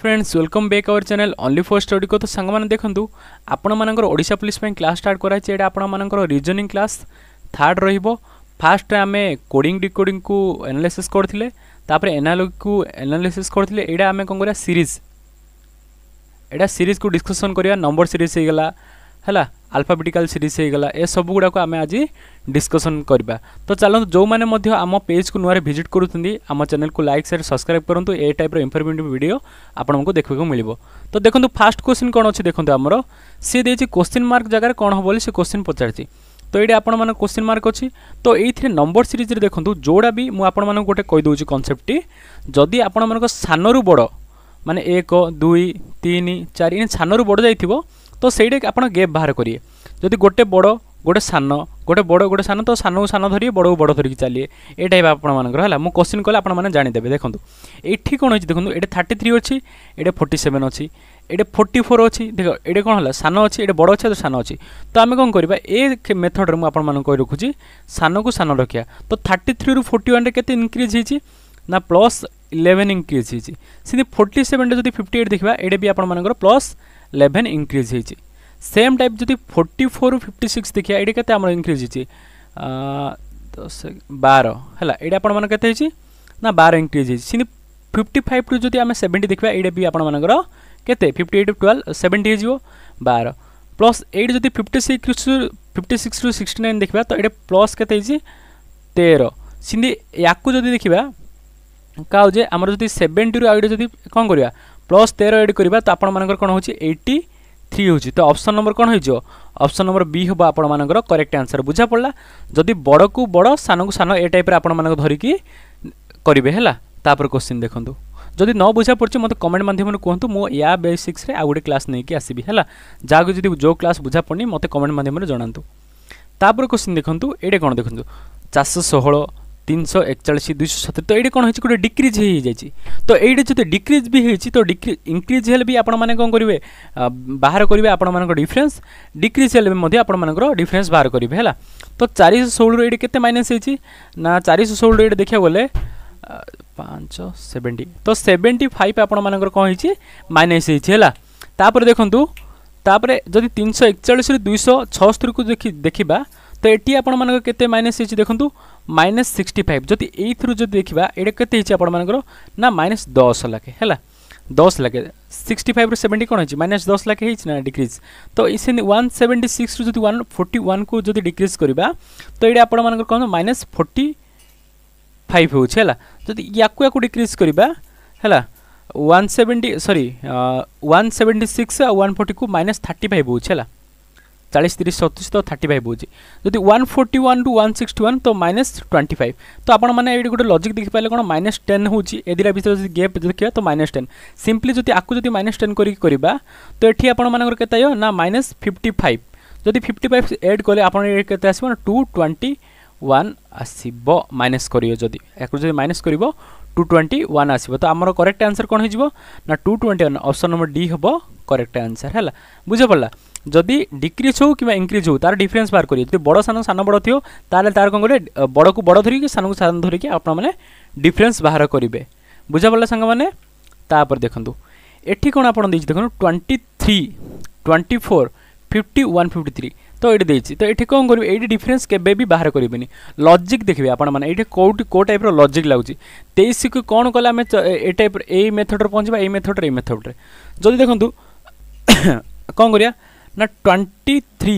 friends welcome back our channel only for study কো তো সাংমানে দেখন্তু আপনার ওড়শা পুলিশ পাই ক্লাস স্টার্ট করা হয়েছে এটা আপনার রিজনিং ক্লাস থার্ড রহব ফার্স্টে আমি কোডিং ডিকোডিং কু এনালিসিস করলে তাপরে এনালগ কু এনালিসিস করলে এটা আমি কম করা সিরিজ এটা সিরিজ কু ডিসকসন করা নম্বর সিরিজ হয়ে গলা হলা আলফাবেটিকাল সিরিজ হয়েগলা এসবু গুড়া আমি আজ ডিসকসন করা তো চলতু যে আম পেজ কু নূয় ভিজিট করুম আমার চ্যানেল কু লাইক সেয়ার সবসক্রাইব করতু এই টাইপ্র ইনফরমেটিভ ভিডিও আপনার দেখা মিলব তো দেখুন ফার্স্ট কোশ্চিন কোণ অনেক দেখুন আমার সি দিয়েছে কোশ্চিন মার্ক জায়গায় কোণ হব বলে সে কোশ্চিন পচারছে তো এইটা আপনার কোশ্চিন মার্ক অছি তো এইথিরে নম্বর সিরিজরে দেখুন যেটা বি মু আপনার গোটে কইদি কনসেপ্টটি যদি আপনার সানরু বড় মানে এক দুই তিন চারি সানরু বড় যাই তো সেইটি আপনার গেপ বাহার করিয়ে যদি গোটে বড় গোটে সান গোটে বড় গোটে সান তো সানু সান ধরিয়ে বড় বড় ধরিকি চালিয়ে এই টাইপ আপনার হল মু কোশ্চিন কলে আপনার জাঁদেবে দেখুন এইটি কোণ হয়েছে দেখুন এটা থার্টি থ্রি অছি এটা ফোর্টি সেভেন অছি এটা ফোর্টি ফোর অছি দেখ এটা কোণ হল সান অছি এটা বড় অছি সান অছি তো আমি কম করা এ মেথডরে মু আপনার রখুছি সানকু সান রক্ষা তো থার্টি থ্রি রু ফোর্টি ওয়ানরে কেতে ইনক্রিজ হয়েছি না প্লস ইলেভেন ইনক্রিজ হয়েছি সেମିତି ফোর্টি সেভেনটা যদি ফিফটি এইট দেখা এটা বি আপনার প্লস ଇଲେଭେନ୍ ଇନକ୍ରିଜ୍ ହେଇଛି ସେମ୍ ଟାଇପ୍ ଯଦି ଫୋର୍ଟି ଫୋର୍ରୁ ଫିଫ୍ଟି ସିକ୍ସ ଦେଖିବା ଏଇଠି କେତେ ଆମର ଇନକ୍ରିଜ୍ ହେଇଛି ଦଶ ବାର ହେଲା ଏଇଟା ଆପଣମାନେ କେତେ ହେଇଛି ନା ବାର ଇନକ୍ରିଜ୍ ହେଇଛି ସେମିତି ଫିଫ୍ଟି ଫାଇଭ୍ରୁ ଯଦି ଆମେ ସେଭେଣ୍ଟି ଦେଖିବା ଏଇଟା ବି ଆପଣମାନଙ୍କର କେତେ ଫିଫ୍ଟି ଏଇଟ୍ ଟୁଏଲ୍ଭ ସେଭେଣ୍ଟି ହେଇଯିବ ବାର ପ୍ଲସ୍ ଏଇଠି ଯଦି ଫିଫ୍ଟି ସିକ୍ସରୁ ଫିଫ୍ଟି ସିକ୍ସରୁ ସିକ୍ସଟି ନାଇନ୍ ଦେଖିବା ତ ଏଇଟା ପ୍ଲସ୍ କେତେ ହେଇଛି ତେର ସେମିତି ୟାକୁ ଯଦି ଦେଖିବା କାଉ ଯେ ଆମର ଯଦି ସେଭେଣ୍ଟିରୁ ଆଉ ଏଇଟା ଯଦି କ'ଣ କରିବା প্লস তের এড করা তো আপনার কোণ হচ্ছে এইটি থ্রি হচ্ছে তো অপসন নম্বর কোণ হয়েছে অপসন নম্বর বি হব আপনার করেক্ট আনসর বুঝা পড়া যদি বড়কু বড় সানকু সান এ টাইপের আপনার ধরিকি করবে হল তাপরে কোশ্চিন দেখুন যদি ন বুঝা পড়ছে মতো কমেন্ট মাধ্যমে কুহতু মু ইয়া বেসিক্সরে আউ গোটে ক্লাস নেই আসবি হল যাকে যদি যে ক্লাস বুঝা পড়নি মতো কমেন্ট মাধ্যমে জনাতু তাপরে কোশ্চিন দেখুন এটা কোণ দেখুন চারশো ষোহল তিনশো একচাশ দুইশো সতের তো এইটা কোণ হয়েছে গোটে ডিক্রিজ হয়ে যাই তো এইটা যদি ডিক্রিজ বি হয়েছে তো ডিক্রিজ ইনক্রিজ হলে বি আপনার কম করবে বাহার করবে আপনার ডিফরেন্স ডিক্রিজ হলে আপনার ডিফরেন্স বাহার করবে হল তো চারিশ ষোলর এইটা কেতে মাইনাস হয়েছে না চারিশ ষোলর এইটা দেখা গেলে পাঁচ সেভেন্টি তো সেভেন্টি ফাইভ আপনার কম হয়েছে মাইনাস হয়েছে হল তাপরে দেখুন তাপরে যদি তিনশো একচাশ দুইশো ছস্তরীকে দেখি দেখা তো এটি আপনার কেতে মাইনাস হয়েছে দেখুন মাইনাস সিক্সটি ফাইভ যদি এইথর যদি দেখা এটা কেতে হয়েছে আপনার না মাইনাস দশ লাখে হল দশ লাখে সিক্সটি ফাইভ সেভেন্টি কোণ হয়েছে মাইনাস দশ লাখে হয়েছে না ডিক্রিজ তো সে ওয়ান সেভেন্টি সিক্স যদি ওয়ান ফোর্টি ওয়ান কু যদি ডিক্রিজ করা তো এটা আপনার কম মাইনাস ফোর্টি ফাইভ হচ্ছে হল যদি ইয়াকু ইয়াকু ডিক্রিজ করা হল one seventy sorry one seventy six one forty কু মাইনাস থার্টি ফাইভ হচ্ছে হল চালিশ তিরিশ সতিশ তো থার্টি ফাইভ হচ্ছে যদি one forty one two one sixty one তো মাইনাস টোয়েন্টি ফাইভ তো আপনার মানে এটি গোটে লজিক দেখিপারে কোণ মাইনাস টেন হচ্ছে এ দুইটা ভিতরে যদি গ্যাপ দেখা তো মাইনাস টেন সিম্পলি যদি আকু যদি মাইনাস টেন করি করা তো এটি আপনার কেতে না মাইনাস ফিফটি ফাইভ যদি ফিফটি ফাইভ এড কলে আপনার এটি কেতে আসবে না টু টোয়েন্টি ওয়ান আসব মাইনাস করিও যদি একু যদি মাইনাস করব টু টোয়েন্টি ওয়ান আসব তো আমার করেক্ট আনসর কোণ হয়ে যাব না two twenty one option number D হব করেক্ট আনসর হল বুঝে পড়া যদি ডিক্রিজ হো কিংবা ইনক্রিজ হো তার ডিফরেন্স বার করি যদি বড় সান সান বড় থিও তাহলে তার কোন করে বড়কু বড় ধরিকি সানকু সান ধরিকি আপনার মানে ডিফরেন্স বাহার করবে বুঝা পড়লা সাঙ্গ মানে তাপরে দেখুন এটি কোণ আপনার দিয়েছি দেখুন twenty three twenty four fifty one fifty three তো এটি দিয়েছি তো এটি কম করবে এইটি ডিফরেন্স কেবে বি বাহার করবেনি লজিক দেখবে আপনার মানে এইটি কোটি কো টাইপর লজিক লাগুଛି তেইশକୁ কোণ কলে আমি এ টাইপ এই মেথডরে পৌঁছবা এই মেথডরে এই মেথডরে যদি দেখুন কম করিয়া ନା ଟ୍ୱେଣ୍ଟି ଥ୍ରୀ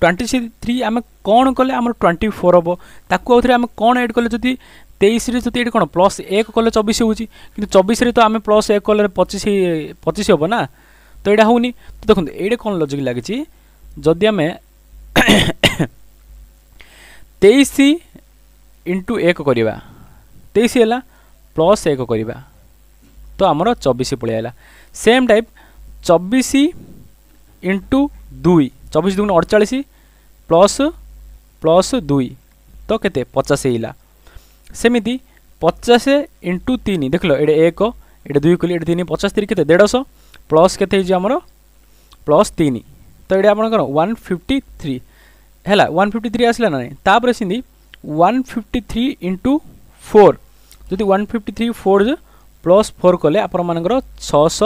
ଟ୍ୱେଣ୍ଟି ଥ୍ରୀ ଆମେ କ'ଣ କଲେ ଆମର ଟ୍ୱେଣ୍ଟି ଫୋର୍ ହେବ ତାକୁ ଆଉଥରେ ଆମେ କ'ଣ ଏଡ଼୍ କଲେ ଯଦି ତେଇଶରେ ଯଦି ଏଠି କ'ଣ ପ୍ଲସ୍ ଏକ କଲେ ଚବିଶ ହେଉଛି କିନ୍ତୁ ଚବିଶରେ ତ ଆମେ ପ୍ଲସ୍ ଏକ କଲେ ପଚିଶ ପଚିଶ ହେବ ନା ତ ଏଇଟା ହେଉନି ତ ଦେଖନ୍ତୁ ଏଇଟା କ'ଣ ଲଜିକ୍ ଲାଗିଛି ଯଦି ଆମେ ତେଇଶ ଇଣ୍ଟୁ ଏକ କରିବା ତେଇଶ ହେଲା ପ୍ଲସ୍ ଏକ କରିବା ତ ଆମର ଚବିଶ ପଳେଇ ହେଲା ସେମ୍ ଟାଇପ୍ ଚବିଶ ইন্টু দুই চবিশ দুগুণ অড়চাশ প্লস প্লস দুই তো কেতে পচাশ হইলা সেমিতি পচাশ ইন্টু তিন দেখল এটা এক এটা দুই কলি এটা তিন পচাশ তিরিশ কেতে দেড়শ প্লস কেতে হয়েছে আমার প্লস তিন তো এটা আপনার কোণ ওয়ান ফিফটি থ্রি হল ওয়ান ফিফটি থ্রি আসলে না তাপরে সেমি one fifty three into four যদি one fifty three four plus four কলে আপনার ছশ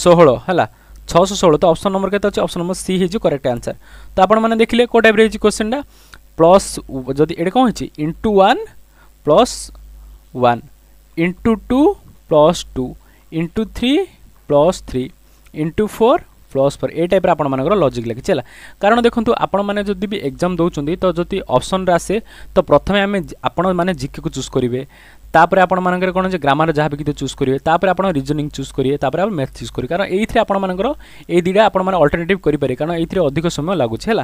ষোহল হলা ছশো ষোলো তো অপশন নম্বর কেতে অপশন নম্বর সি হয়েছে করেক্ট আনসার তো আপনার দেখলে কেউ টাইপের হয়েছে কোশ্চিনটা প্লস যদি এটা কম হয়েছে into one plus one into two plus two into three plus three into four plus four এই টাইপের আপনার লজিক লাগিছে হল কারণ দেখুন আপনার যদি বি এক্সাম দৌঁচ তো যদি অপসনরে আসে তো প্রথমে আমি আপনার জিকে চুজ করবে তাপরে আপনার কোণ যে গ্রামার যা বি কিন্তু চুজ করবে তাপরে আপনার রিজনিং চুজ করবে তাপরে আপনার ম্যাথ চুজ করবে কারণ এইথে আপনার এই দুইটা আপনার অল্টরনেটিভ করে পারে কারণ এইথে অধিক সময় লাগুছে হল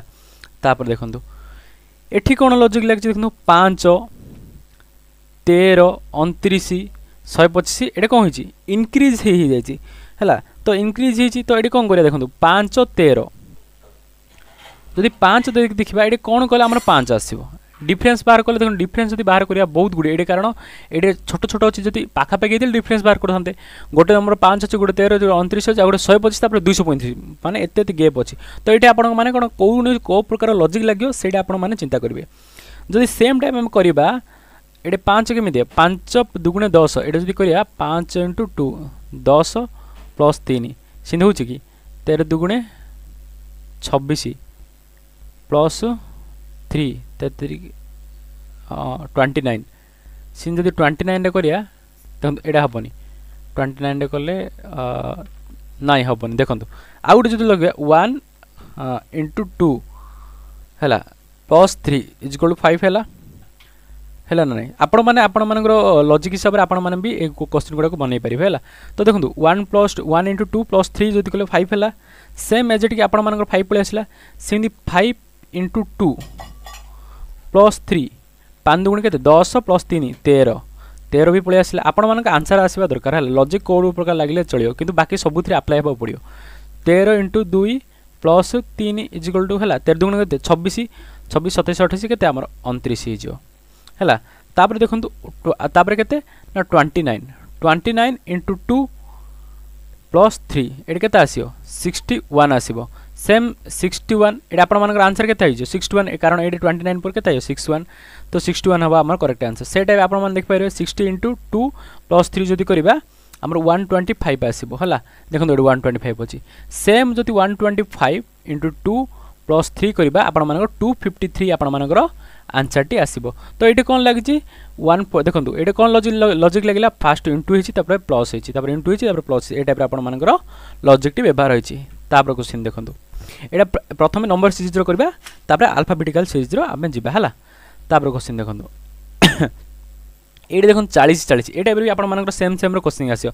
তাপরে দেখুন এটি কোণ লজিক লাগছে দেখুন পাঁচ তের অনতিরিশ শহে পঁচিশ এটা কম হয়েছে ইনক্রিজ হয়ে যাই হল তো ইনক্রিজ হয়েছে তো এটি কম করা দেখুন পাঁচ তের যদি পাঁচ দেখবা এটি কোণ কলে আমার পাঁচ আসবে ডিফরেন্স বাহার কলে দেখুন ডিফরেন্স যদি বাহার করা বহুত গুড়ি এটি কারণ এটি ছোট ছোট অছি যদি পাখাপাখি হয়েছিল ডিফরেন্স বাহার করতে গোটে নম্বর পাঁচ অছি গোটে তের অনত্রিশ অছি গোটে শহে পঁচিশ তাপরে দুইশ পঁয়ত্রিশ মানে এত এত গেপ অছি তো এটি আপনার মানে কোণ কেউ কেউ প্রকার লজিক লাগবে সেইটা আপনার মানে চিন্তা করবে যদি সেম টাইম আমি করা এটি পাঁচ কেমিতি পাঁচ দুগুণে দশ এটা যদি করা পাঁচ ইন্টু টু দশ প্লস তিন সেମିତି ହେଉଛି କି ତେର ଦୁଗୁଣେ ଛବିଶ ପ୍ଲସ୍ ଥ୍ରୀ তেত্রিশ টোয়েন্টি নাইন সিন যদি টোয়েন্টি নাইনরে করিয়া দেখুন এটা হবনি টোয়েন্টি নাইনরে কলে নাই হবনি দেখুন আউ গোটে যদি লগাইবা ওয়ান ইন্টু টু ହେଲା plus three equal to five ହେଲା ହେଲା ନା ନାହିଁ ଆପଣମାନେ ଆପଣମାନଙ୍କର ଲଜିକ୍ ହିସାବରେ ଆପଣମାନେ ବି ଏ କୋଶ୍ଚିନ୍ ଗୁଡ଼ାକୁ ବନେଇ ପାରିବେ ହେଲା ତ ଦେଖନ୍ତୁ one plus one into two plus three ଯଦି କହିଲେ ଫାଇଭ୍ ହେଲା ସେମ୍ ଏଜେଟିକି ଆପଣମାନଙ୍କର ଫାଇଭ୍ ପଳେଇ ଆସିଲା ସେମିତି five into two plus three पाँच दुगुण के दस प्लस तीन तेर তের বি পড়ে আসলে আপনার আনসার আসবা দরকার হল লজিক কোড প্রকার লাগলে চলিও কিন্তু বাকি সবুথে আপ্লাই হওয়া পড়ব তের ইন্টু দুই প্লস তিন ইজিকল টু হল তের দুগুণ কে ছবিশ ছবিশ সতেশ অঠেশ কে আমার অনত্রিশ হয়ে হল তাপরে দেখুন তাপরে কে না twenty nine twenty nine into two plus three এটা কে আসব সিক্সটি ওয়ান আসব সেম সিক্সটি ওয়ান এটা আপনার আনসার কেতে হয়েছে সিক্সটি ওয়ান কারণ এটা টোয়েন্টি নাইন পরে কেতে সিক্স ওয়ান তো সিক্সটি ওয়ান হওয়া আমার করেক্ট আনসার সেটা আপনার দেখিপারে sixty into two plus three যদি করা আমার ওয়ান টোয়েন্টি ফাইভ আসব হল দেখুন এটা ওয়ান টোয়েন্টি ফাইভ অছি সেম যদি one twenty five into two plus three করা আপনার টু ফিফটি থ্রি আপনার আনসারটি আসব তো এইটি কম লাগিছে ওয়ান দেখুন এটা কম লজিক লজিক লাগিলা ফার্স্ট ইন্টু হয়েছে তারপরে প্লস হয়েছে তারপরে ইন্টু হয়েছে তারপরে প্লস এই টাইপের আপনার লজিকটি ব্যবহার হয়েছে তাপরে কোশ্চিন দেখুন এটা প্রথমে নম্বর সিরিজর করা তাপরে আলফাবেটিকাল সিরিজর আমি যা হল তাপরে কোশ্চিন দেখুন ଏଇଠି ଦେଖନ୍ତୁ ଚାଳିଶ ଚାଳିଶ ଏଇଟା ଏବେ ବି ଆପଣମାନଙ୍କର ସେମ୍ ସେମ୍ର କୋଶ୍ଚିନ୍ ଆସିବ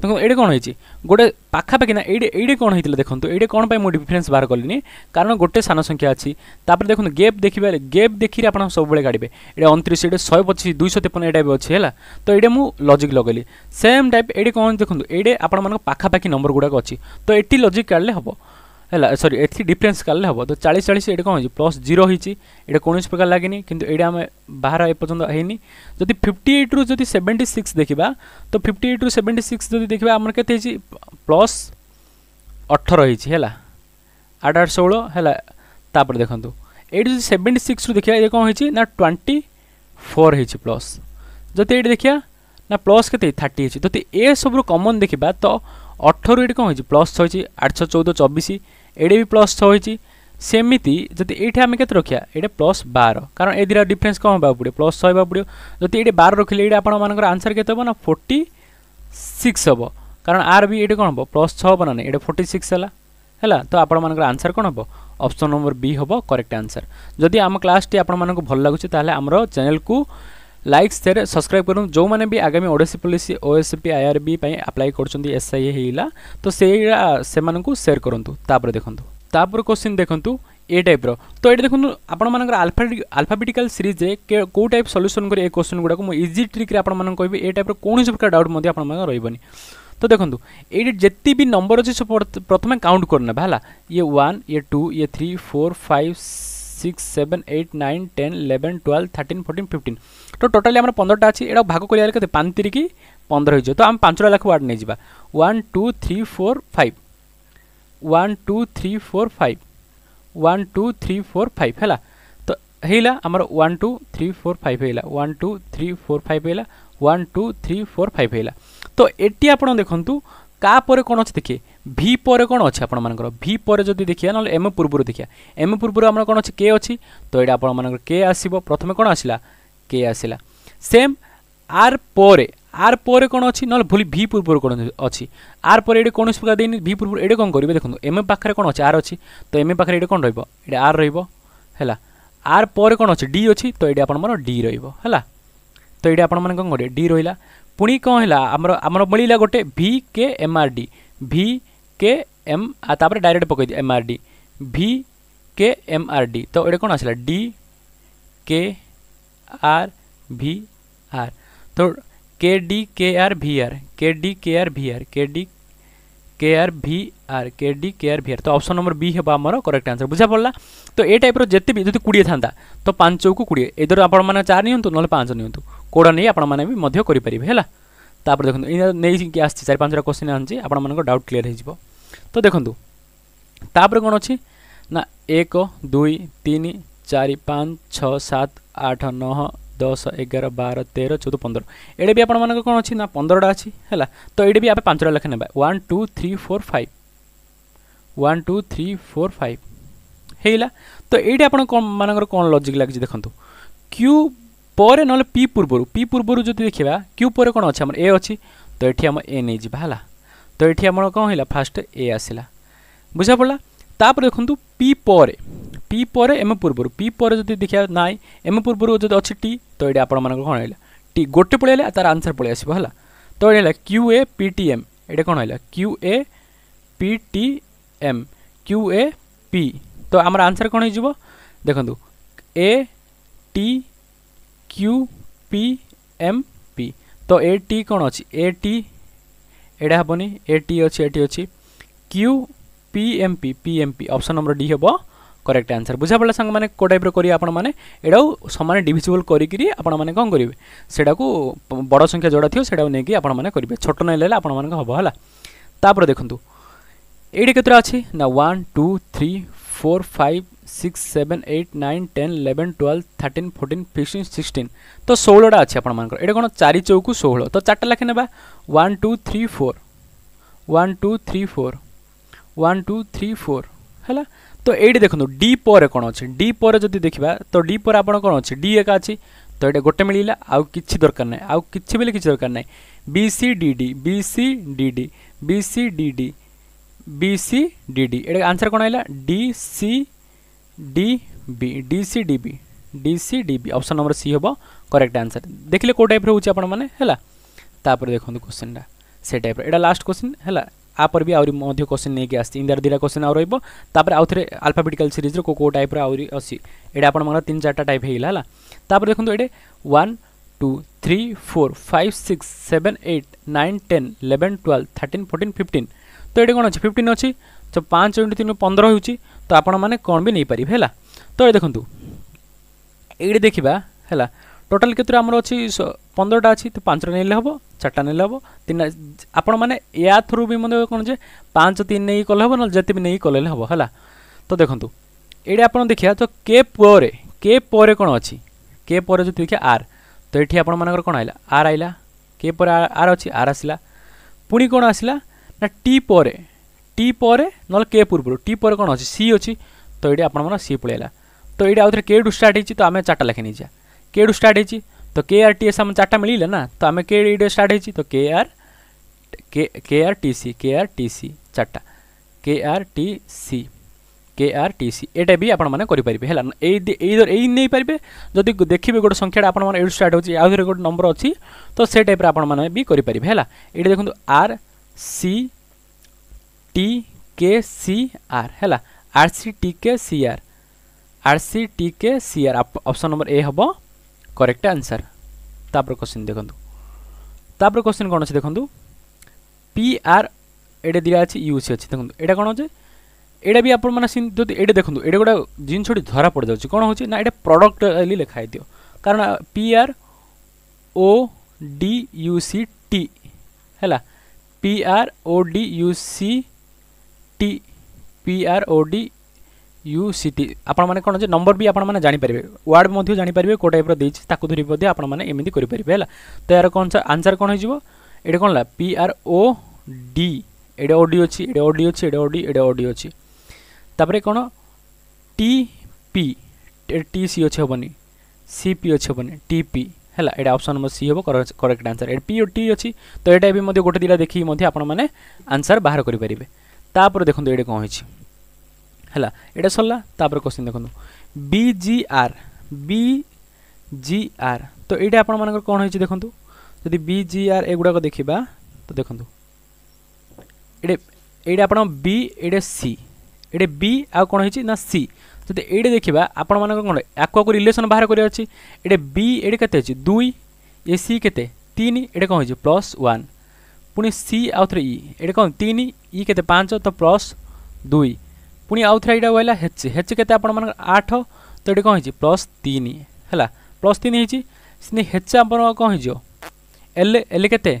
ଦେଖନ୍ତୁ ଏଇଠି କ'ଣ ହେଇଛି ଗୋଟେ ପାଖାପାଖିନା ଏଇଠି ଏଇଠି କ'ଣ ହେଇଥିଲା ଦେଖନ୍ତୁ ଏଇଠି କ'ଣ ପାଇଁ ମୁଁ ଡିଫରେନ୍ସ ବାହାର କଲିନି କାରଣ ଗୋଟେ ସାନ ସଂଖ୍ୟା ଅଛି ତାପରେ ଦେଖନ୍ତୁ ଗେପ୍ ଦେଖିବେ ଗେପ୍ ଦେଖିକି ଆପଣ ସବୁବେଳେ କାଢ଼ିବେ ଏଇଟା ଅଣତିରିଶ ଏଇଟା ଶହେ ପଚିଶ ଦୁଇଶହ ତେପନ ଏଇଟା ବି ଅଛି ହେଲା ତ ଏଇଟା ମୁଁ ଲଜିକ୍ ଲଗାଇଲି ସେମ୍ ଟାଇପ୍ ଏଇଠି କ'ଣ ଦେଖନ୍ତୁ ଏଇଠି ଆପଣମାନଙ୍କ ପାଖାପାଖି ନମ୍ବର ଗୁଡ଼ାକ ଅଛି ତ ଏଠି ଲଜିକ୍ କାଢ଼ିଲେ ହେବ ହେଲା ସରି ଏଠି ଡିଫରେନ୍ସ କାଢ଼ିଲେ ହେବ ତ ଚାଳିଶ ଚାଳିଶ ଏଇଟା କ'ଣ ହେଇଛି ପ୍ଲସ୍ ଜିରୋ ହେଇଛି ଏଇଟା କୌଣସି ପ୍ରକାର ଲାଗିନି କିନ୍ତୁ ଏଇଟା ଆମେ ବାହାର ଏପର୍ଯ୍ୟନ୍ତ ହେଇନି ଯଦି ଫିଫ୍ଟି ଏଇଟ୍ରୁ ଯଦି ସେଭେଣ୍ଟି ସିକ୍ସ ଦେଖିବା ତ ଫିଫ୍ଟି ଏଇଟ୍ରୁ ସେଭେଣ୍ଟି ସିକ୍ସ ଯଦି ଦେଖିବା ଆମର କେତେ ହେଇଛି ପ୍ଲସ୍ ଅଠର ହେଇଛି ହେଲା ଆଠ ଆଠ ଷୋହଳ ହେଲା ତାପରେ ଦେଖନ୍ତୁ ଏଇଠି ଯଦି ସେଭେଣ୍ଟି ସିକ୍ସରୁ ଦେଖିବା ଏ କ'ଣ ହେଇଛି ନା ଟ୍ୱେଣ୍ଟି ଫୋର୍ ହେଇଛି ପ୍ଲସ୍ ଯଦି ଏଇଠି ଦେଖିବା ନା ପ୍ଲସ୍ କେତେ ଥାର୍ଟି ହେଇଛି ଯଦି ଏସବୁରୁ କମନ୍ ଦେଖିବା ତ ଅଠରରୁ ଏଠି କ'ଣ ହେଇଛି ପ୍ଲସ୍ ଛଅ ହେଇଛି ଆଠଶହ ଚଉଦ ଚବିଶ ଏଇଠି ବି ପ୍ଲସ୍ ଛଅ ହେଇଛି ସେମିତି ଯଦି ଏଇଠି ଆମେ କେତେ ରଖିବା ଏଇଟା ପ୍ଲସ୍ ବାର କାରଣ ଏ ଦୁଇଟା ଡିଫରେନ୍ସ କ'ଣ ହେବାକୁ ପଡ଼ିବ ପ୍ଲସ୍ ଛଅ ହେବାକୁ ପଡ଼ିବ ଯଦି ଏଇଠି ବାର ରଖିଲେ ଏଇଟା ଆପଣମାନଙ୍କର ଆନ୍ସର୍ କେତେ ହେବ ନା ଫୋର୍ଟି ସିକ୍ସ ହେବ କାରଣ ଆର୍ ବି ଏଇଠି କ'ଣ ହେବ ପ୍ଲସ୍ ଛଅ ହେବ ନା ନାହିଁ ଏଇଟା ଫୋର୍ଟି ସିକ୍ସ ହେଲା ହେଲା ତ ଆପଣମାନଙ୍କର ଆନ୍ସର୍ କ'ଣ ହେବ ଅପସନ୍ ନମ୍ବର ବି ହେବ କରେକ୍ଟ ଆନ୍ସର୍ ଯଦି ଆମ କ୍ଲାସ୍ଟି ଆପଣମାନଙ୍କୁ ଭଲ ଲାଗୁଛି ତାହେଲେ ଆମର ଚ୍ୟାନେଲ୍କୁ ଲାଇକ୍ ସେୟାର ସବସ୍କ୍ରାଇବ୍ କରନ୍ତୁ ଯେଉଁମାନେ ବି ଆଗାମୀ ଓଡ଼ିଶୀ ପୋଲିସ ଓଏସ୍ପି ଆଇଆର୍ବି ପାଇଁ ଆପ୍ଲାଏ କରୁଛନ୍ତି ଏସ୍ଆଇ ହେଇଲା ତ ସେଇଟା ସେମାନଙ୍କୁ ସେୟାର କରନ୍ତୁ ତାପରେ ଦେଖନ୍ତୁ ତାପରେ କୋଶ୍ଚିନ୍ ଦେଖନ୍ତୁ ଏ ଟାଇପ୍ର ତ ଏଇଟା ଦେଖନ୍ତୁ ଆପଣମାନଙ୍କର ଆଲଫାବେଟିକାଲ ସିରିଜରେ କେଉଁ ଟାଇପ୍ ସଲ୍ୟୁସନ୍ କରି ଏ କୋଶ୍ଚିନ୍ ଗୁଡ଼ାକୁ ମୁଁ ଇଜି ଟ୍ରିକ୍ରେ ଆପଣମାନଙ୍କୁ କହିବି ଏ ଟାଇପ୍ର କୌଣସି ପ୍ରକାର ଡାଉଟ୍ ମଧ୍ୟ ଆପଣମାନଙ୍କର ରହିବନି ତ ଦେଖନ୍ତୁ ଏଇଠି ଯେତିକି ବି ନମ୍ବର ଅଛି ସବୁ ପ୍ରଥମେ କାଉଣ୍ଟ କରିନେବା ହେଲା ଇଏ ୱାନ୍ ଇଏ ଟୁ ଇଏ three four five six seven eight nine ten eleven twelve thirteen fourteen fifteen তো টোটালি আমার পনেরোটা আছে এটা ভাগ করে গেলে কেতে পাঁচ তিরিকি পনেরো হয়ে তো আমি পাঁচটা লেখা ওয়ার্ড নিয়ে যা one two three four five one two three four five one two three four five হল তো হইলা আমার one two three four five হইলা one two three four five হইলা one two three four five হইলা তো এটি আপনার দেখুন কা পরে কোণ অছে দেখে ভি পরে কোণ অছে আপনার ভি পরে যদি দেখিয়া নহলে এম পূর্বর দেখিয়া এম পূর্বর আমার কোণ অছে কে অছি তো এটা আপনার কে আসব প্রথমে কোণ আসলা কে ଆସିଲା ସେମ୍ ଆର୍ ପରେ ଆର୍ ପରେ କ'ଣ ଅଛି ନହେଲେ ଭୁଲି ଭି ପୂର୍ବରୁ କ'ଣ ଅଛି ଆର୍ ପରେ ଏଠି କୌଣସି ପ୍ରକାର ଦେଇନି ଭି ପୂର୍ବରୁ ଏଇଟା କ'ଣ କରିବେ ଦେଖନ୍ତୁ ଏମ୍ ପାଖରେ କ'ଣ ଅଛି ଆର୍ ଅଛି ତ ଏମ୍ ପାଖରେ ଏଇଟା କ'ଣ ରହିବ ଏଇଟା ଆର୍ ରହିବ ହେଲା ଆର୍ ପରେ କ'ଣ ଅଛି ଡି ଅଛି ତ ଏଇଟା ଆପଣଙ୍କର ଡି ରହିବ ହେଲା ତ ଏଇଟା ଆପଣମାନେ କ'ଣ କରିବେ ଡି ରହିଲା ପୁଣି କ'ଣ ହେଲା ଆମର ଆମର ମିଳିଲା ଗୋଟେ V K M R D V K M ତାପରେ ଡାଇରେକ୍ଟ ପକାଇ M R D V K M R D তো এটা কোণ আসলা D K R V R तो के डी के आर भी आर के डी के आर भी आर के डी के आर भी आर के डी के आर भी आर तो ऑप्शन नंबर बी हे आमर करेक्ट आंसर बुझा पड़ा तो ये टाइप जिते भी जो कोड़े था तो पांच को कोड़े इधर आप चार निंतु नि कोड़ नहीं आपारे है तापर देखो नहीं आस चार पाँचटा क्वेश्चन आनी आप डाउट क्लीयर हो तो देखो तापर कौन अच्छी ना एक दुई तीन চারি ପାଞ୍ଚ ଛଅ ସାତ ଆଠ ନଅ ଦଶ ଏଗାର ବାର ତେର ଚଉଦ ପନ୍ଦର ଏଇଟା ବି ଆପଣମାନଙ୍କର କ'ଣ ଅଛି ନା ପନ୍ଦରଟା ଅଛି ହେଲା ତ ଏଇଟା ବି ଆମେ ପାଞ୍ଚଟା ଲେଖା ନେବା one two three four five one two three four five ହେଇଗଲା ତ ଏଇଟା ଆପଣ କ'ଣ ମାନଙ୍କର କ'ଣ ଲଜିକ୍ ଲାଗିଛି ଦେଖନ୍ତୁ କ୍ୟୁ ପରେ ନହେଲେ ପି ପୂର୍ବରୁ ପି ପୂର୍ବରୁ ଯଦି ଦେଖିବା କ୍ୟୁ ପରେ କ'ଣ ଅଛି ଆମର ଏ ଅଛି ତ ଏଠି ଆମ ଏ ନେଇଯିବା ହେଲା ତ ଏଠି ଆମର କ'ଣ ହେଲା ଫାଷ୍ଟ ଏ ଆସିଲା ବୁଝା ପଡ଼ିଲା ତାପରେ ଦେଖନ୍ତୁ ପି ପରେ পি পরে এম পূর্ব পি পরে যদি দেখা না এম পূর্ব যদি অছি টি তো এটা আপনার কোণ হল টি গোটে পড়ে হলে তার আনসার পড়ে আসবে হল তো এটা হল Q A P T M এটা কোণ হল Q A P T M Q A P তো আমার আনসার কোণ হয়ে যাব দেখুন A T Q P M P তো এ টি কোণ অছি এ টি এটা হবনি এ টি অছি এটি অছি Q P M P P M P option number D হব করেক্ট আনসার বুঝা পড়া সাং মানে কেউ টাইপ্র করি আপনার এটাও সমানে ডিভিজিবল করি আপনার কম করবে সেটা বড় সংখ্যা যেটা থাকে সেটা নিয়ে আপনার করবে ছোট নাইলে আপনার হব হল তাপরে দেখুন এইটি কতটা আছে না one two three four five six seven eight nine ten eleven twelve thirteen fourteen fifteen sixteen তো ষোহলটা আছে আপনার এটা কোণ চারি চৌকু ষোহল তো চারটা লেখে নেবা one two three four one two three four one two three four ହେଲା তো এইটি দেখুন ডি পরে কোণ অছে ডি পরে যদি দেখা তো ডি পরে আপনার কোণ অছে ডি একা আছে তো এটা গোটে মিলিলা আউ কিছু দরকার নাই আউ কিছু বলে কিছু দরকার নাই B C D D B C D D B C D D B C D D এটা আনসার কোণ হইলা D C D B D C D B D C D B option number C হব correct answer দেখলে কেউ টাইপ্র হচ্ছে আপনার হল তাপরে দেখুন কোশ্চিনটা সে টাইপ্র এটা লাস্ট কোশ্চিন হল ଆ ବି ଆହୁରି ମଧ୍ୟ କୋଶ୍ଚିନ୍ ନେଇକି ଆସିଛି ଇନ୍ଦାର ଦୁଇଟା କୋଶ୍ଚିନ୍ ଆଉ ରହିବ ତାପରେ ଆଉ ଥରେ ଆଲଫାବେଟିକାଲ ସିରିଜ୍ର କେଉଁ କେଉଁ ଟାଇପ୍ର ଆହୁରି ଅଛି ଏଇଟା ଆପଣଙ୍କର ତିନି ଚାରିଟା ଟାଇପ୍ ହେଇଗଲା ହେଲା ତାପରେ ଦେଖନ୍ତୁ ଏଇଠି one two three four five six seven eight nine ten eleven twelve thirteen fourteen fifteen ତ ଏଇଠି କଣ ଅଛି ଫିଫ୍ଟିନ୍ ଅଛି ତ ପାଞ୍ଚ ইন্টু তিন পনেরো হচ্ছে তো আপনার মানে কোণ বি নেইপারে হল তো এ দেখুন এইটি দেখা ଟୋଟାଲ୍ କେତେରେ ଆମର ଅଛି ପନ୍ଦରଟା ଅଛି ତ ପାଞ୍ଚଟା ନେଲେ ହେବ ଚାରିଟା ନେଲେ ହେବ ତିନି ଆପଣମାନେ ୟା ଥ୍ରୁ ବି ମଧ୍ୟ କ'ଣ ଯେ ପାଞ୍ଚ ତିନି ନେଇକି କଲେ ହେବ ନହେଲେ ଯେତେ ବି ନେଇକି କଲେ ହେବ ହେଲା ତ ଦେଖନ୍ତୁ ଏଇଟା ଆପଣ ଦେଖିବା ତ କେ ପରେ କେ ପରେ କ'ଣ ଅଛି କେ ପରେ ଯଦି ଦେଖିବା ଆର୍ ତ ଏଠି ଆପଣମାନଙ୍କର କ'ଣ ଆଇଲା ଆର୍ ଆଇଲା କେ ପରେ ଆର୍ ଅଛି ଆର୍ ଆସିଲା ପୁଣି କ'ଣ ଆସିଲା ନା ଟି ପରେ ଟି ପରେ ନହେଲେ କେ ପୂର୍ବରୁ ଟି ପରେ କ'ଣ ଅଛି ସି ଅଛି ତ ଏଇଠି ଆପଣଙ୍କର ସି ପଳେଇଲା ତ ଏଇଟା ଆଉଥରେ କେଠୁ ଷ୍ଟାର୍ଟ ହେଇଛି ତ ଆମେ ଚାରିଟା ଲେଖେ ନେଇଯିବା କେଡ଼ୁ ଷ୍ଟାର୍ଟ ହେଇଛି ତ କେ ଆର୍ ଟି ଏସ୍ ଆମ ଚାରିଟା ମିଳିଲା ନା ତ ଆମେ କେଡ଼ୁ ଷ୍ଟାର୍ଟ ହେଇଛି ତ କେ ଆର୍ କେ ଆର୍ ଟି ସି କେ ଆର୍ ଟି ସି ଚାରିଟା K R T C K R T C এটা বি আপনার করে হল এই এই নেই পারে যদি দেখবে গোটে সংখ্যাটা আপনার এইটু স্টার্ট হচ্ছে আহরে গোটে নম্বর অছি তো সেই টাইপের আপনার বি করে পারে হল এটা দেখুন আর C T K C R হল R C T K C R R C T K C R option number A হব କରେକ୍ଟ ଆନ୍ସର୍ ତାପରେ କୋଶ୍ଚିନ୍ ଦେଖନ୍ତୁ ତାପରେ କୋଶ୍ଚିନ୍ କ'ଣ ଅଛି ଦେଖନ୍ତୁ ପି ଆର୍ ଏଇଟା ଦୁଇଟା ଅଛି ୟୁ ସି ଅଛି ଦେଖନ୍ତୁ ଏଇଟା କ'ଣ ଅଛି ଏଇଟା ବି ଆପଣମାନେ ଯଦି ଏଇଟା ଦେଖନ୍ତୁ ଏଇଟା ଗୋଟେ ଜିନିଷଟି ଧରା ପଡ଼ିଯାଉଛି କ'ଣ ହେଉଛି ନା ଏଇଟା ପ୍ରଡ଼କ୍ଟ ବୋଲି ଲେଖା ହେଇଥିବ କାରଣ ପି ଆର୍ ଓ D U C T P R ଆର୍ ଓ D U C P R ଆର୍ ଓ ଡି ইউ সিটি আপনার কোণ যে নম্বর বি আপনার জাঁপারে ওয়ার্ড মধ্যে জাঁপারে কেউ টাইপর দিয়েছি তাকে ধরি মধ্যে আপনার এমনি করে পারে হল তো এর কোণ আনসার কোণ হয়ে যাব এটা কোণ হল পি আর ও ডি এটা ওডি অছি এটা ওডি অছি এটা ওডি এটা ওডি অছি তাপরে কোণ টি পি টি সি অছি হবনি সি পি অছি হবনি টি পি ହେଲା ଏଇଟା ଅପସନ୍ ନମ୍ବର ସି ହେବ କରେକ୍ଟ ଆନ୍ସର୍ ଏଇଟା ପି ଓ ଟି ଅଛି ତ ଏଇଟା ବି ମଧ୍ୟ ଗୋଟେ ଦୁଇଟା ଦେଖିକି ମଧ୍ୟ ଆପଣମାନେ ଆନ୍ସର୍ ବାହାର କରିପାରିବେ ତାପରେ ଦେଖନ୍ତୁ ଏଇଟା କ'ଣ ହେଇଛି ହେଲା ଏଇଟା ସରିଲା ତାପରେ କୋଶ୍ଚିନ୍ ଦେଖନ୍ତୁ ବି ଜି ଆର୍ ବି ଜି ଆର୍ ତ ଏଇଟା ଆପଣମାନଙ୍କର କ'ଣ ହେଇଛି ଦେଖନ୍ତୁ ଯଦି ବି ଜି ଆର୍ ଏଗୁଡ଼ାକ ଦେଖିବା ତ ଦେଖନ୍ତୁ ଏଇଟା ଏଇଟା ଆପଣ ବି ଏଇଟା ସି ଏଇଟା ବି ଆଉ କ'ଣ ହେଇଛି ନା ସି ଯଦି ଏଇଟା ଦେଖିବା ଆପଣମାନଙ୍କର କ'ଣ ଆକୁ ଆକୁ ରିଲେସନ୍ ବାହାର କରିବାର ଅଛି ଏଇଟା ବି ଏଇଟା କେତେ ଅଛି ଦୁଇ ଏ ସି କେତେ ତିନି ଏଇଟା କ'ଣ ହେଇଛି ପ୍ଲସ୍ ୱାନ୍ ପୁଣି ସି ଆଉ ଥରେ ଇ ଏଇଟା କ'ଣ ତିନି ଇ କେତେ ପାଞ୍ଚ ତ ପ୍ଲସ୍ ଦୁଇ ପୁଣି ଆଉ ଥରେ ଏଇଟା ରହିଲା ହେଚ୍ ହେଚ୍ କେତେ ଆପଣମାନଙ୍କର ଆଠ ତ ଏଠି କ'ଣ ହେଇଛି ପ୍ଲସ୍ ତିନି ହେଲା ପ୍ଲସ୍ ତିନି ହେଇଛି ସେମିତି ହେଚ୍ ଆପଣଙ୍କର କ'ଣ ହେଇଯିବ ଏଲ୍ ଏଲ୍ କେତେ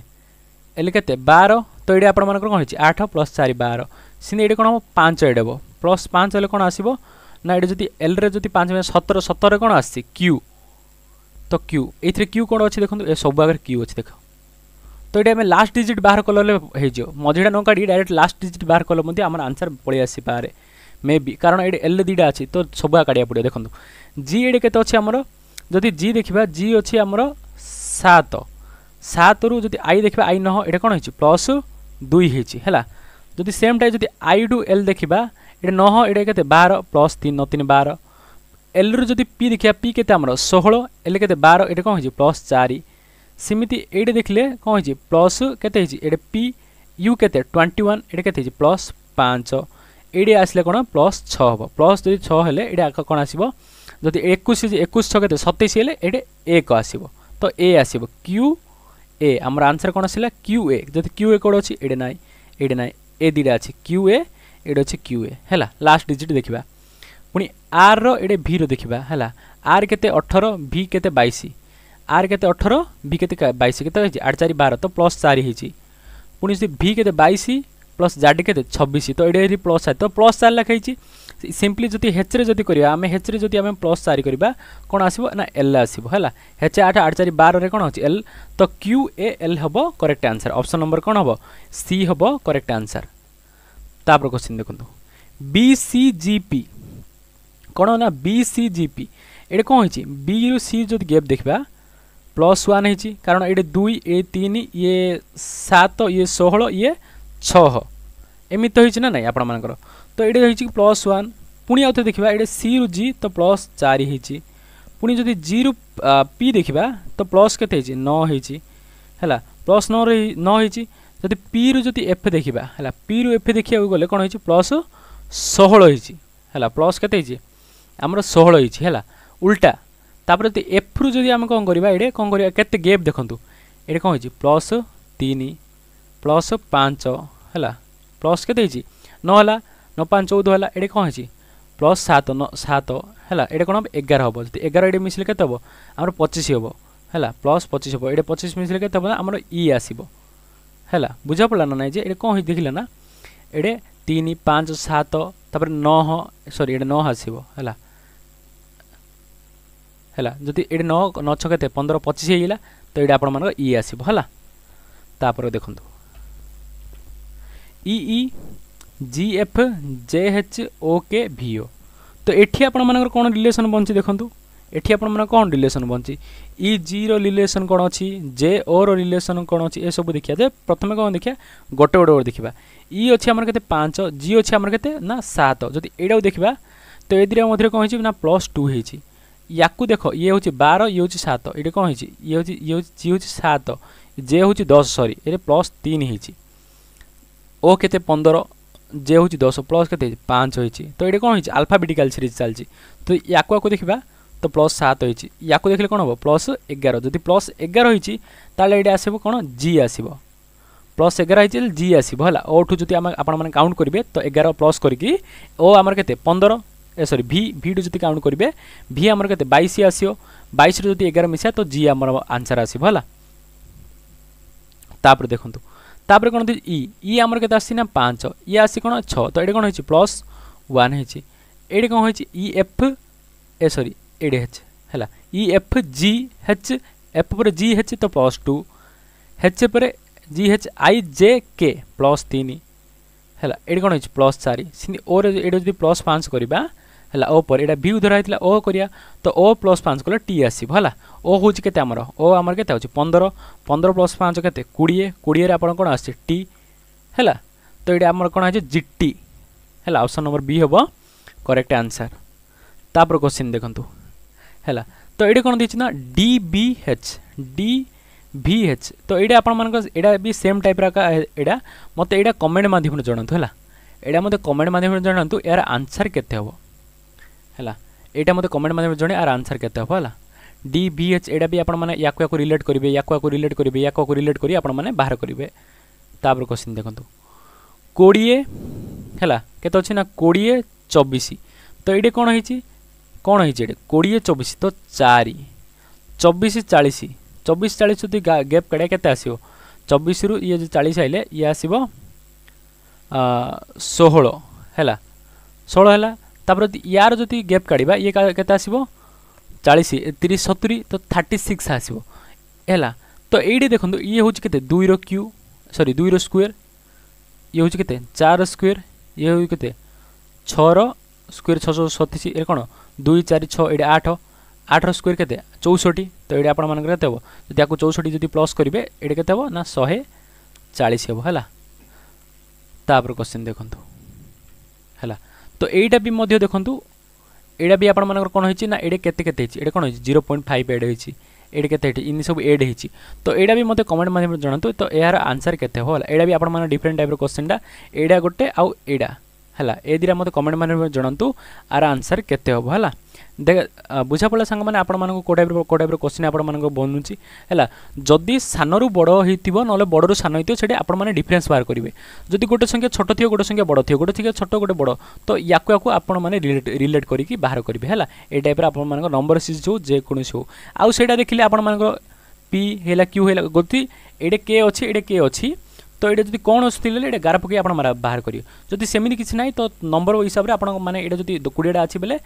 ଏଲ୍ କେତେ ବାର ତ ଏଇଟା ଆପଣମାନଙ୍କର କ'ଣ ହେଇଛି ଆଠ ପ୍ଲସ୍ ଚାରି ବାର ସେମିତି ଏଇଠି କ'ଣ ହେବ ପାଞ୍ଚ ଏଇଟା ହେବ ପ୍ଲସ୍ ପାଞ୍ଚ ହେଲେ କ'ଣ ଆସିବ ନା ଏଇଠି ଯଦି ଏଲ୍ରେ ଯଦି ପାଞ୍ଚ ସତର ସତରରେ କ'ଣ ଆସିଛି କ୍ୟୁ ତ କ୍ୟୁ ଏଇଥିରେ କ୍ୟୁ କ'ଣ ଅଛି ଦେଖନ୍ତୁ ଏ ସବୁ ଆଗରେ କ୍ୟୁ ଅଛି ଦେଖ ତ ଏଇଠି ଆମେ ଲାଷ୍ଟ ଡିଜିଟ୍ ବାହାର କଲେ ହେଇଯିବ ମଝିଟା ନ କାଢ଼ି ଡାଇରେକ୍ଟ ଲାଷ୍ଟ ଡିଜିଟ୍ ବାହାର କଲେ ମଧ୍ୟ ଆମର ଆନ୍ସର୍ ପଳେଇ ଆସିପାରେ মে বি কারণ এটি এল দুইটা আছে তো সব কাড়া পড়ে দেখুন জি এটি কেতে অছে আমার যদি জি দেখা জি অছে আমার সাত সাতরু যদি আই দেখা আই নহ এটা কোণ হয়েছে প্লস দুই হয়েছে হ্যাঁ যদি সেমটাই যদি আই ডু এল দেখা এটা নহ এটা কেতে বার প্লস তিন ন তিন বার এল রু যদি পি দেখা পি কেতে আমার ষোহল এল কেতে বার এটা কোণ হয়েছে প্লস চারি সেমিতি এইটা দেখলে কোণ হয়েছে প্লস কেতে হয়েছে এটা পি ইউ কেতে টোয়েন্টি ওয়ান এটা কেতে হয়েছে প্লস পাঁচ ଏଇଠି ଆସିଲେ କ'ଣ ପ୍ଲସ୍ ଛଅ ହେବ ପ୍ଲସ୍ ଯଦି ଛଅ ହେଲେ ଏଇଠି ଆଗ କ'ଣ ଆସିବ ଯଦି ଏକୋଇଶ ଏକୋଇଶ ଛଅ କେତେ ସତେଇଶ ହେଲେ ଏଇଠି ଏକ ଆସିବ ତ ଏ ଆସିବ କ୍ୟୁ ଏ ଆମର ଆନ୍ସର୍ କ'ଣ ଆସିଲା କ୍ୟୁ ଏ ଯଦି କ୍ୟୁ ଏ କୋଡ଼ ଅଛି ଏଇଠି ନାହିଁ ଏଇଠି ନାହିଁ ଏ ଦୁଇଟା ଅଛି କ୍ୟୁ ଏ ଏଇଠି ଅଛି କ୍ୟୁ ଏ ହେଲା ଲାଷ୍ଟ ଡିଜିଟ୍ ଦେଖିବା ପୁଣି ଆର୍ର ଏଇଠି ଭିର ଦେଖିବା ହେଲା ଆର୍ କେତେ ଅଠର ଭି କେତେ ବାଇଶ ଆର୍ କେତେ ଅଠର ଭି କେତେ ବାଇଶ କେତେ ହେଇଛି ଆଠ ଚାରି ବାର ତ ପ୍ଲସ୍ ଚାରି ହେଇଛି ପୁଣି ଯଦି ଭି କେତେ ବାଇଶ প্লস জাডি কেতে ছবিশ তো এটা যদি প্লস চারি তো প্লস চারি লেখাইছি সিম্পলি যদি হেচরে যদি করা আমি হেচরে যদি আমি প্লস চারি করা কোণ আসব না এল আসব হল হেচ আঠ আট চারি বারে কোণ হচ্ছে এল তো কিউ এ এল হব করেক্ট আনসার অপশন নম্বর কোণ হব সি হব করেক্ট আনসার তাপর কোশ্চিন দেখুন বি সি জি পি কোণ না বি সি জি পি এটা কোণ হয়েছে বি রু সি যদি গ্যাপ দেখবা প্লস ওয়ান হয়েছি কারণ এটা দুই এ তিন ইয়ে সাত ইয়ে ষোহল ইয়ে ଛଅ ଏମିତି ତ ହେଇଛି ନା ନାହିଁ ଆପଣମାନଙ୍କର ତ ଏଇଟା ହେଇଛି ପ୍ଲସ୍ ୱାନ୍ ପୁଣି ଆଉ ଥରେ ଦେଖିବା ଏଇଟା ସିରୁ ଜି ତ ପ୍ଲସ୍ ଚାରି ହେଇଛି ପୁଣି ଯଦି ଜିରୁ ପି ଦେଖିବା ତ ପ୍ଲସ୍ କେତେ ହେଇଛି ନଅ ହେଇଛି ହେଲା ପ୍ଲସ୍ ନଅରେ ନଅ ହେଇଛି ଯଦି ପିରୁ ଯଦି ଏଫ୍ ଦେଖିବା ହେଲା ପିରୁ ଏଫ୍ ଦେଖିବାକୁ ଗଲେ କ'ଣ ହେଇଛି ପ୍ଲସ୍ ଷୋହଳ ହେଇଛି ହେଲା ପ୍ଲସ୍ କେତେ ହେଇଛି ଆମର ଷୋହଳ ହେଇଛି ହେଲା ଉଲ୍ଟା ତାପରେ ଯଦି ଏଫ୍ରୁ ଯଦି ଆମେ କ'ଣ କରିବା ଏଇଟା କ'ଣ କରିବା କେତେ ଗେପ୍ ଦେଖନ୍ତୁ ଏଇଟା କ'ଣ ହେଇଛି ପ୍ଲସ୍ ତିନି ପ୍ଲସ୍ ପାଞ୍ଚ ହେଲା ପ୍ଲସ୍ କେତେ ହେଇଛି ନଅ ହେଲା ନଅ ପାଞ୍ଚ ଚଉଦ ହେଲା ଏଠି କ'ଣ ହେଇଛି ପ୍ଲସ୍ ସାତ ନଅ ସାତ ହେଲା ଏଇଟା କ'ଣ ହେବ ଏଗାର ହେବ ଯଦି ଏଗାର ଏଠି ମିଶିଲେ କେତେ ହେବ ଆମର ପଚିଶ ହେବ ହେଲା ପ୍ଲସ୍ ପଚିଶ ହେବ ଏଇଟା ପଚିଶ ମିଶିଲେ କେତେ ହେବ ନା ଆମର ଇ ଆସିବ ହେଲା ବୁଝା ପଡ଼ିଲା ନା ନାହିଁ ଯେ ଏଇଟା କ'ଣ ଦେଖିଲେ ନା ଏଇଟା ତିନି ପାଞ୍ଚ ସାତ ତାପରେ ନଅ ସରି ଏଇଟା ନଅ ଆସିବ ହେଲା ହେଲା ଯଦି ଏଇଠି ନଅ ନଅ ଛଅ କେତେ ପନ୍ଦର ପଚିଶ ହେଇଗଲା ତ ଏଇଟା ଆପଣମାନଙ୍କର ଇ ଆସିବ ହେଲା ତାପରେ ଦେଖନ୍ତୁ E E G F J H O K V O ତ ଏଠି ଆପଣମାନଙ୍କର କ'ଣ ରିଲେସନ୍ ବଞ୍ଚି ଦେଖନ୍ତୁ ଏଠି ଆପଣଙ୍କର କ'ଣ ରିଲେସନ୍ ବଞ୍ଚି ଇ ଜିର ରିଲେସନ୍ କ'ଣ ଅଛି ଜେ ଓର ରିଲେସନ୍ କ'ଣ ଅଛି ଏସବୁ ଦେଖିବା ଯେ ପ୍ରଥମେ କ'ଣ ଦେଖିବା ଗୋଟେ ଗୋଟେ ଗୋଟେ ଦେଖିବା ଇ ଅଛି ଆମର କେତେ ପାଞ୍ଚ ଜି ଅଛି ଆମର କେତେ ନା ସାତ ଯଦି ଏଇଟାକୁ ଦେଖିବା ତ ଏ ଦୁଇଟା ମଧ୍ୟରେ କ'ଣ ହେଇଛି ନା ପ୍ଲସ୍ ଟୁ ହେଇଛି ୟାକୁ ଦେଖ ଇଏ ହେଉଛି ବାର ଇଏ ହେଉଛି ସାତ ଏଇଟା କ'ଣ ହେଇଛି ଇଏ ହେଉଛି ଇଏ ହେଉଛି ଜି ହେଉଛି ସାତ ଜେ ହେଉଛି ଦଶ ସରି ଏଇଟା ପ୍ଲସ୍ ତିନି ହେଇଛି ଓ କେତେ ପନ୍ଦର ଜେ ହେଉଛି ଦଶ ପ୍ଲସ୍ କେତେ ହେଇଛି ପାଞ୍ଚ ହେଇଛି ତ ଏଇଟା କ'ଣ ହେଇଛି ଆଲଫାବେଟିକାଲ ସିରିଜ୍ ଚାଲିଛି ତ ୟାକୁ ଆକୁ ଦେଖିବା ତ ପ୍ଲସ୍ ସାତ ହେଇଛି ୟାକୁ ଦେଖିଲେ କ'ଣ ହେବ ପ୍ଲସ୍ ଏଗାର ଯଦି ପ୍ଲସ୍ ଏଗାର ହେଇଛି ତାହେଲେ ଏଇଟା ଆସିବ କ'ଣ ଜି ଆସିବ ପ୍ଲସ୍ ଏଗାର ହେଇଛି ଜି ଆସିବ ହେଲା ଓଠୁ ଯଦି ଆମେ ଆପଣମାନେ କାଉଣ୍ଟ କରିବେ ତ ଏଗାର ପ୍ଲସ୍ କରିକି ଓ ଆମର କେତେ ପନ୍ଦର ଏ ସରି ଭି ଭିଠୁ ଯଦି କାଉଣ୍ଟ କରିବେ ଭି ଆମର କେତେ ବାଇଶ ଆସିବ ବାଇଶରୁ ଯଦି ଏଗାର ମିଶା ତ ଜି ଆମର ଆନ୍ସର୍ ଆସିବ ହେଲା ତାପରେ ଦେଖନ୍ତୁ ତାପରେ କ'ଣ ହେଉଛି ଇ ଇ ଆମର କେତେ ଆସିଛି ନା ପାଞ୍ଚ ଇ ଆସିଛି କ'ଣ ଛଅ ତ ଏଇଠି କ'ଣ ହେଇଛି ପ୍ଲସ୍ ୱାନ୍ ହେଇଛି ଏଇଠି କ'ଣ ହେଇଛି ଇ ଏଫ୍ ଏ ସରି ଏଇଠି ହେଚ୍ ହେଲା E F G H F ପରେ ଜି ହେଚ୍ ତ ପ୍ଲସ୍ ଟୁ ହେଚ୍ ପରେ G H I J K plus ତିନି ହେଲା ଏଇଠି କ'ଣ ହେଇଛି ପ୍ଲସ୍ ଚାରି ସେମିତି ଓରେ ଏଇଠି ଯଦି ପ୍ଲସ୍ ପାଞ୍ଚ କରିବା ହେଲା ଓ ପରେ ଏଇଟା ଭ୍ୟୁ ଧରା ହେଇଥିଲା ଓ କରିବା ତ ଓ ପ୍ଲସ୍ ପାଞ୍ଚ କଲେ ଟି ଆସିବ ହେଲା ଓ ହେଉଛି କେତେ ଆମର ଓ ଆମର କେତେ ହେଉଛି ପନ୍ଦର ପନ୍ଦର ପ୍ଲସ୍ ପାଞ୍ଚ କେତେ କୋଡ଼ିଏ କୋଡ଼ିଏରେ ଆପଣ କ'ଣ ଆସୁଛି ଟି ହେଲା ତ ଏଇଟା ଆମର କ'ଣ ହେଇଛି ଜିଟି ହେଲା ଅପସନ୍ ନମ୍ବର ବି ହେବ କରେକ୍ଟ ଆନ୍ସର୍ ତାପରେ କୋଶ୍ଚିନ୍ ଦେଖନ୍ତୁ ହେଲା ତ ଏଇଠି କ'ଣ ଦେଇଛି ନା D B H D V H ତ ଏଇଟା ଆପଣମାନଙ୍କ ଏଇଟା ବି ସେମ୍ ଟାଇପ୍ର ଏଇଟା ମୋତେ ଏଇଟା କମେଣ୍ଟ ମାଧ୍ୟମରେ ଜଣାନ୍ତୁ ହେଲା ଏଇଟା ମୋତେ କମେଣ୍ଟ ମାଧ୍ୟମରେ ଜଣାନ୍ତୁ ଏହାର ଆନ୍ସର୍ କେତେ ହେବ ହେଲା ଏଇଟା ମୋତେ କମେଣ୍ଟ ମାଧ୍ୟମରେ ଜଣେ ଆର ଆନ୍ସର୍ କେତେ ହେବ ହେଲା ଡି ଭି ଏଚ୍ ଏଇଟା ବି ଆପଣମାନେ ୟାକୁ ୟାକୁ ରିଲେଟ୍ କରିବେ ୟାକୁ ୟାକୁ ରିଲେଟ୍ କରିବେ ୟାକୁ ୟାକୁ ରିଲେଟ୍ କରି ଆପଣମାନେ ବାହାର କରିବେ ତାପରେ କୋଶ୍ଚିନ୍ ଦେଖନ୍ତୁ କୋଡ଼ିଏ ହେଲା କେତେ ଅଛି ନା କୋଡ଼ିଏ ଚବିଶ ତ ଏଇଠି କ'ଣ ହେଇଛି କ'ଣ ହେଇଛି ଏଠି କୋଡ଼ିଏ ଚବିଶ ତ ଚାରି ଚବିଶ ଚାଳିଶ ଚବିଶ ଚାଳିଶ ଯଦି ଗ୍ୟାପ୍ କାଢ଼ିଆ କେତେ ଆସିବ ଚବିଶରୁ ଇଏ ଯେଉଁ ଚାଳିଶ ଆଇଲେ ଇଏ ଆସିବ ଷୋହଳ ହେଲା ଷୋହଳ ହେଲା ତାପରେ ୟାର ଯଦି ଗ୍ୟାପ୍ କାଢ଼ିବା ଇଏ କେତେ ଆସିବ ଚାଳିଶ ତିରିଶ ସତୁରି ତ ଥାର୍ଟି ସିକ୍ସ ଆସିବ ହେଲା ତ ଏଇଠି ଦେଖନ୍ତୁ ଇଏ ହେଉଛି କେତେ ଦୁଇର କ୍ୟୁ ସରି ଦୁଇର ସ୍କୋୟାର ଇଏ ହେଉଛି କେତେ ଚାର ସ୍କୋୟାର ଇଏ ହେଉଛି କେତେ ଛଅର ସ୍କୋୟାର ଛଅଶହ ସତେଇଶ ଏରେ କ'ଣ ଦୁଇ ଚାରି ଛଅ ଏଇଠି ଆଠ ଆଠର ସ୍କୋୟାର କେତେ ଚଉଷଠି ତ ଏଇଠି ଆପଣମାନଙ୍କର କେତେ ହେବ ଯଦି ଆକୁ ଚଉଷଠି ଯଦି ପ୍ଲସ୍ କରିବେ ଏଇଠି କେତେ ହେବ ନା ଶହେ ଚାଳିଶ ହେବ ହେଲା ତାପରେ କ୍ୱେଶ୍ଚିନ୍ ଦେଖନ୍ତୁ ହେଲା তো এইটা ବି ମଧ୍ୟ ଦେଖନ୍ତୁ ଏଇଟା ବି ଆପଣମାନଙ୍କର କ'ଣ ହେଇଛି ନା ଏଇଟା କେତେ କେତେ ହେଇଛି ଏଇଟା କ'ଣ ହେଇଛି ଜିରୋ ପଏଣ୍ଟ ଫାଇଭ୍ ଏଡ଼୍ ହେଇଛି ଏଇଟା କେତେ ହେଇଛି ଏମିତି ସବୁ ଏଡ଼୍ ହେଇଛି ତ ଏଇଟା ବି ମୋତେ କମେଣ୍ଟ ମାଧ୍ୟମରେ ଜଣାନ୍ତୁ ତ ଏହାର ଆନ୍ସର୍ କେତେ ହେବ ହେଲା ଏଇଟା ବି ଆପଣମାନେ ଡିଫରେଣ୍ଟ ଟାଇପ୍ର କୋଶ୍ଚିନ୍ଟା ଏଇଟା ଗୋଟେ ଆଉ ଏଇଟା ହେଲା ଏ ଦୁଇଟା ମୋତେ କମେଣ୍ଟ ମାଧ୍ୟମରେ ଜଣାନ୍ତୁ ଆର ଆନ୍ସର୍ କେତେ ହେବ ହେଲା ବୁଝା ପଡ଼ିଲା ସାଙ୍ଗମାନେ ଆପଣମାନଙ୍କୁ କେଉଁ ଟାଇପ୍ର କେଉଁ ଟାଇପ୍ର କୋଶ୍ଚିନ୍ ଆପଣମାନଙ୍କୁ ବନୁଛି ହେଲା ଯଦି ସାନରୁ ବଡ଼ ହେଇଥିବ ନହେଲେ ବଡ଼ରୁ ସାନ ହେଇଥିବ ସେଠି ଆପଣମାନେ ଡିଫରେନ୍ସ ବାହାର କରିବେ ଯଦି ଗୋଟେ ସଂଖ୍ୟା ଛୋଟ ଥିବ ଗୋଟେ ସଂଖ୍ୟା ବଡ଼ ଥିବ ଗୋଟେ ସଂଖ୍ୟା ଛୋଟ ଗୋଟେ ବଡ଼ ତ ୟାକୁ ୟାକୁ ଆପଣମାନେ ରିଲେଟ୍ କରିକି ବାହାର କରିବେ ହେଲା ଏ ଟାଇପ୍ର ଆପଣମାନଙ୍କ ନମ୍ବର ସିରିଜ୍ ହେଉ ଯେକୌଣସି ହେଉ ଆଉ ସେଇଟା ଦେଖିଲେ ଆପଣମାନଙ୍କର ପି ହେଲା କ୍ୟୁ ହେଲା ଗତି ଏଇଟା କେ ଅଛି ଏଇଟା କେ ଅଛି তো এটা যদি কোণ আসলে এটা গার পকাই আপনার বাহার করি যদি সেমি কিছু না তো নম্বর হিসাবে আপনার মানে এটা যদি কোড়িয়েটা আছে বেলে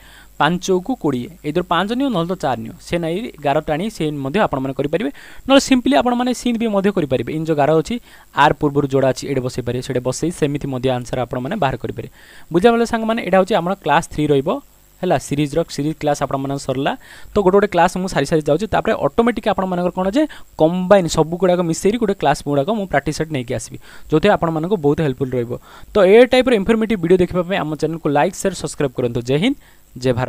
পাঁচকু কোড়িয়ে এই ধর পাঁচ নিও নহলে তো চার নিও সে নাই গার টাণি সে আপনার করে নহলে সিম্পলি আপনার সিন বি করে ইন যে গার অছি আর পূর্ব যোড়া আছে এটা বসাই পারে সেটা বসাই সেমি আনসার আপনার বাহার করে বুঝা বলে সাং মানে এটা হচ্ছে আমার ক্লাস থ্রি রহব ହେଲା ସିରିଜ୍ର ସିରିଜ୍ କ୍ଲାସ୍ ଆପଣମାନେ ସରିଲା ତ ଗୋଟେ ଗୋଟେ କ୍ଲାସ୍ ମୁଁ ସାରି ସାରି ଯାଉଛି ତାପରେ ଅଟୋମେଟିକ୍ ଆପଣମାନଙ୍କର କ'ଣ ଯେ କମ୍ବାଇନ୍ ସବୁ ଗୁଡ଼ାକ ମିଶାଇକି ଗୋଟେ କ୍ଲାସ୍ ଗୁଡ଼ାକ ମୁଁ ପ୍ରାକ୍ଟିସ୍ ସେଟ୍ ନେଇକି ଆସିବି ଯେଉଁଥିରେ ଆପଣମାନଙ୍କୁ ବହୁତ ହେଲ୍ପଫୁଲ୍ ରହିବ ତ ଏ ଟାଇପ୍ର ଇନଫର୍ମେଟିଭ୍ ଭିଡ଼ିଓ ଦେଖିବା ପାଇଁ ଆମ ଚ୍ୟାନେଲକୁ ଲାଇକ୍ ସେୟାର ସବସ୍କ୍ରାଇବ୍ କରନ୍ତୁ ଜୟ ହିନ୍ଦ ଜୟ ଭାରତ